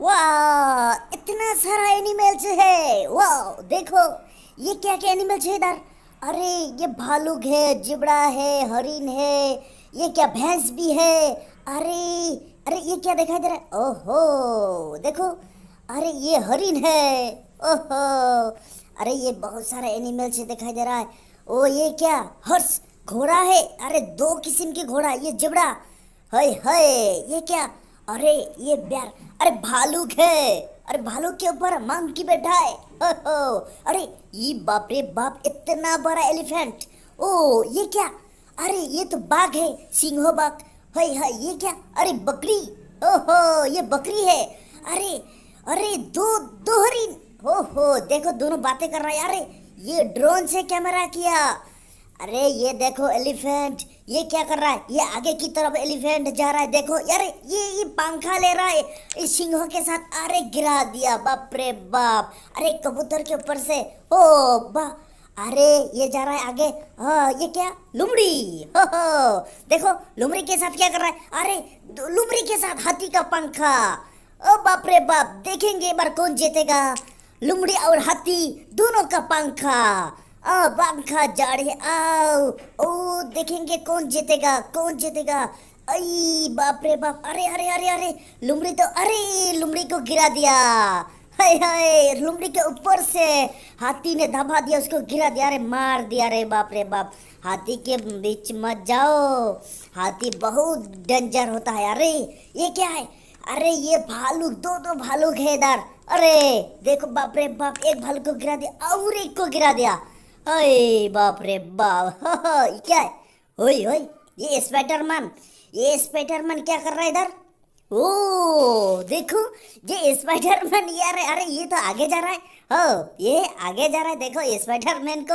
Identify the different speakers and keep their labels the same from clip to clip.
Speaker 1: इतना सारा एनिमल्स है वाह देखो ये क्या क्या एनिमल्स है इधर अरे ये भालुक है जिबड़ा है हरिन है ये क्या भैंस भी है अरे अरे ये क्या दिखाई दे रहा है ओहो देखो अरे ये हरिन है ओहो अरे ये बहुत सारा एनिमल्स दिखाई दे रहा है ओ ये क्या हर्ष घोड़ा है अरे दो किस्म के घोड़ा ये जिबड़ा हाय हाय ये क्या अरे ये प्यार अरे भालूक है अरे भालू के ऊपर मंकी बैठा है ओहो, अरे ये बाप रे बाप इतना बड़ा एलिफेंट ओ ये क्या अरे ये तो बाघ है सिंहो बाघ हाय हाय ये क्या अरे बकरी ओहो ये बकरी है अरे अरे दो दो ओहो हो हो देखो दोनों बातें कर रहा है अरे ये ड्रोन से कैमरा किया अरे ये देखो एलिफेंट ये क्या कर रहा है ये आगे की तरफ एलिफेंट जा रहा है देखो यार ये ये पंखा ले रहा है इस सिंह के साथ अरे गिरा दिया बाप रे बाप अरे कबूतर के ऊपर से ओ बा अरे ये जा रहा है आगे हाँ ये क्या लुमड़ी हो हो देखो लुमड़ी के साथ क्या कर रहा है अरे लुमड़ी के साथ हाथी का पंखा ओ बाप रे बाप देखेंगे एक बार कौन जीतेगा लुमड़ी और हाथी दोनों का पंखा आ पंखा जाड़े आओ ओ देखेंगे कौन जीतेगा कौन जीतेगा अई बाप रे बाप अरे अरे अरे अरे लुमड़ी तो अरे लुमड़ी को गिरा दिया हाय हाय लुमड़ी के ऊपर से हाथी ने दबा दिया उसको गिरा दिया अरे मार दिया रे बाप रे बाप हाथी के बीच मत जाओ हाथी बहुत डेंजर होता है अरे ये क्या है अरे ये भालू दो दो भालू घेदार अरे देखो बाप रे बाप एक भालू को गिरा दिया और एक को गिरा दिया अरे बाप रे बाप हाँ, हाँ, क्या है ओए ओए ये स्पाइडरमैन ये स्पाइडरमैन क्या कर रहा है इधर ओ देखो ये स्पाइडरमैन ये अरे अरे ये तो आगे जा रहा है हो ये आगे जा रहा है देखो स्पाइडरमैन को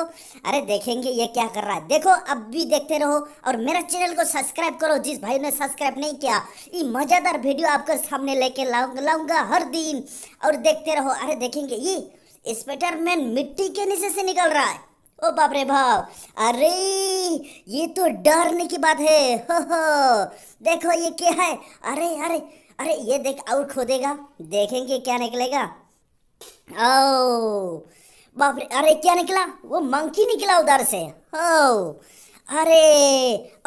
Speaker 1: अरे देखेंगे ये क्या कर रहा है देखो अब भी देखते रहो और मेरा चैनल को सब्सक्राइब करो जिस भाई ने सब्सक्राइब नहीं किया ये मज़ेदार वीडियो आपके सामने लेके लाऊंगा हर दिन और देखते रहो अरे देखेंगे ये स्पाइडरमैन मिट्टी के नीचे से निकल रहा है ओ बाप रे भाव अरे ये तो डरने की बात है हो हो देखो ये क्या है अरे अरे अरे ये देख आउट खोदेगा देखेंगे क्या निकलेगा ओ बाप रे अरे क्या निकला वो मंकी निकला उधर से हो अरे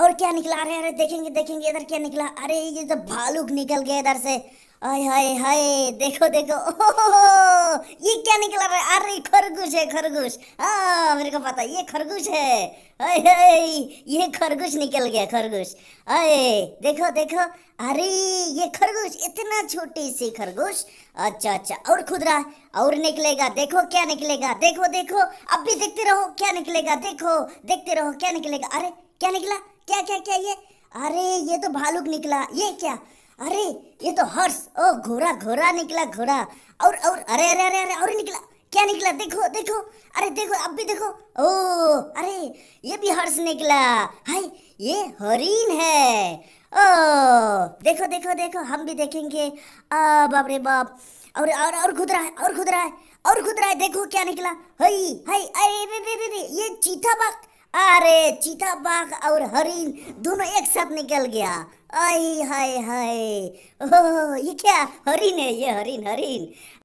Speaker 1: और क्या निकला अरे अरे देखेंगे देखेंगे इधर क्या निकला अरे ये तो भालू निकल गया इधर से हाय हाय हाय देखो देखो ओहो ये क्या निकला रहा है अरे खरगोश है खरगोश हाँ मेरे को पता ये खरगोश है हाय हाय ये खरगोश निकल गया खरगोश अरे देखो देखो अरे ये खरगोश इतना छोटी सी खरगोश अच्छा अच्छा और खुदरा और निकलेगा देखो क्या निकलेगा देखो देखो अब भी देखते रहो क्या निकलेगा देखो देखते रहो क्या निकलेगा अरे क्या निकला क्या क्या क्या ये अरे ये तो भालू निकला ये क्या अरे ये तो हर्ष ओ घोड़ा घोड़ा निकला घोड़ा और और अरे अरे अरे अरे और निकला क्या निकला देखो देखो अरे देखो अब भी देखो ओ अरे ये भी हर्ष निकला हाय ये हरिन है ओ देखो देखो देखो हम भी देखेंगे आ बाप रे बाप और और और खुद रहा है और खुद रहा है और खुदरा है देखो क्या निकला हई हई अरे ये चीता बाघ अरे चीता बाघ और हरिन दोनों एक साथ निकल गया आई हाय हाय ओह ये क्या हरिन है ये हरिन हरिन